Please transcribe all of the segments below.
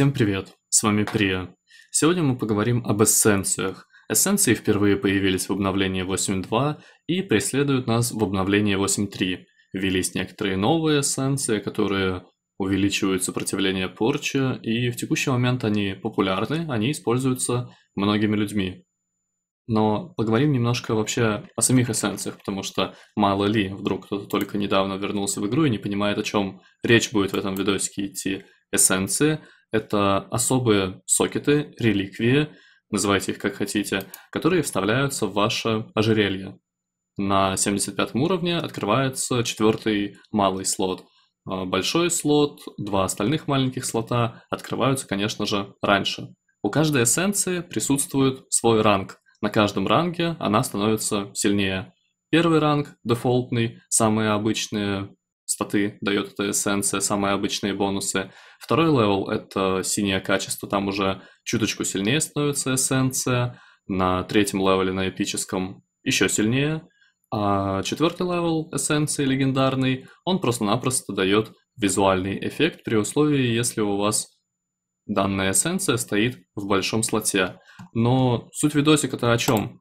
Всем привет, с вами Прия. Сегодня мы поговорим об эссенциях. Эссенции впервые появились в обновлении 8.2 и преследуют нас в обновлении 8.3. Ввелись некоторые новые эссенции, которые увеличивают сопротивление порчи, и в текущий момент они популярны, они используются многими людьми. Но поговорим немножко вообще о самих эссенциях, потому что мало ли, вдруг кто-то только недавно вернулся в игру и не понимает, о чем речь будет в этом видосике идти эссенции. Это особые сокеты, реликвии, называйте их как хотите, которые вставляются в ваше ожерелье. На 75 уровне открывается четвертый малый слот. А, большой слот, два остальных маленьких слота открываются, конечно же, раньше. У каждой эссенции присутствует свой ранг. На каждом ранге она становится сильнее. Первый ранг, дефолтный, самые обычные частоты дает эта эссенция, самые обычные бонусы. Второй левел — это синее качество, там уже чуточку сильнее становится эссенция. На третьем левеле, на эпическом, еще сильнее. А четвертый левел эссенции легендарный, он просто-напросто дает визуальный эффект при условии, если у вас данная эссенция стоит в большом слоте. Но суть видосика-то о чем?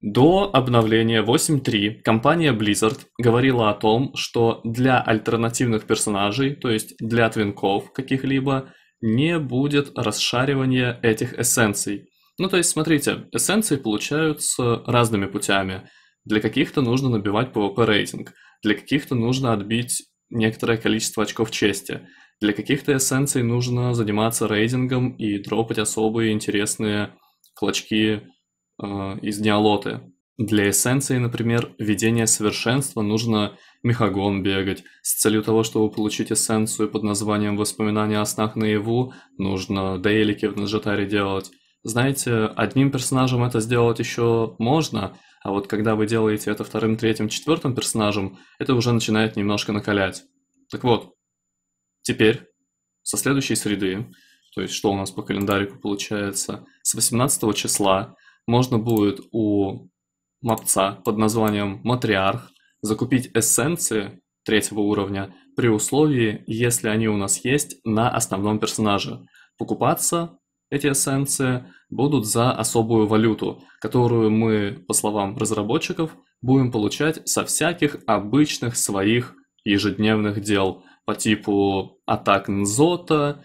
До обновления 8.3 компания Blizzard говорила о том, что для альтернативных персонажей, то есть для твинков каких-либо, не будет расшаривания этих эссенций. Ну то есть, смотрите, эссенции получаются разными путями. Для каких-то нужно набивать PvP рейтинг, для каких-то нужно отбить некоторое количество очков чести, для каких-то эссенций нужно заниматься рейдингом и дропать особые интересные клочки Э, из неолоты. Для эссенции, например, ведения совершенства нужно мехагон бегать. С целью того, чтобы получить эссенцию под названием «Воспоминания о снах наяву», нужно дейлики в Наджатаре делать. Знаете, одним персонажем это сделать еще можно, а вот когда вы делаете это вторым, третьим, четвертым персонажем, это уже начинает немножко накалять. Так вот, теперь, со следующей среды, то есть что у нас по календарику получается, с 18 числа можно будет у мапца под названием «Матриарх» закупить эссенции третьего уровня при условии, если они у нас есть на основном персонаже. Покупаться эти эссенции будут за особую валюту, которую мы, по словам разработчиков, будем получать со всяких обычных своих ежедневных дел по типу атак Нзота,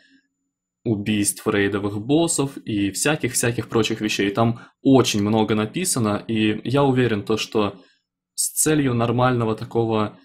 убийств рейдовых боссов и всяких-всяких прочих вещей. Там очень много написано, и я уверен то, что с целью нормального такого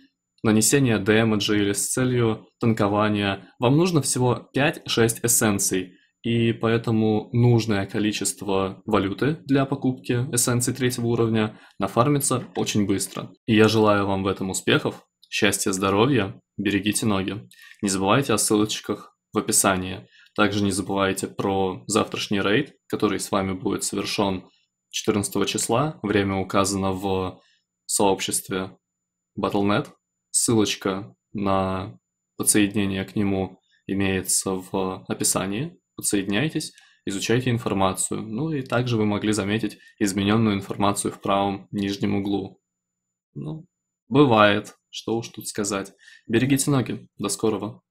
нанесения дэмэджа или с целью танкования вам нужно всего 5-6 эссенций, и поэтому нужное количество валюты для покупки эссенций третьего уровня нафармится очень быстро. И я желаю вам в этом успехов, счастья, здоровья, берегите ноги. Не забывайте о ссылочках в описании. Также не забывайте про завтрашний рейд, который с вами будет совершен 14 числа. Время указано в сообществе Battle.net. Ссылочка на подсоединение к нему имеется в описании. Подсоединяйтесь, изучайте информацию. Ну и также вы могли заметить измененную информацию в правом нижнем углу. Ну, бывает, что уж тут сказать. Берегите ноги. До скорого.